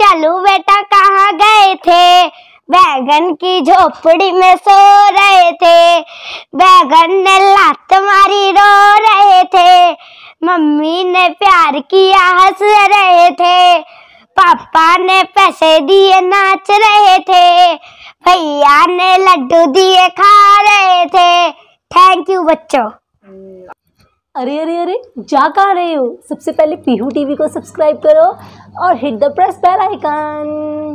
चलू बेटा कहाँ गए थे बैगन की झोपड़ी में सो रहे थे बैगन ने लात मारी रो रहे थे मम्मी ने प्यार किया हंस रहे थे पापा ने पैसे दिए नाच रहे थे भैया ने लड्डू दिए खा रहे थे थैंक यू बच्चों अरे अरे अरे जा कहाँ रहे हो सबसे पहले पीहू टीवी को सब्सक्राइब करो और hit the press bell icon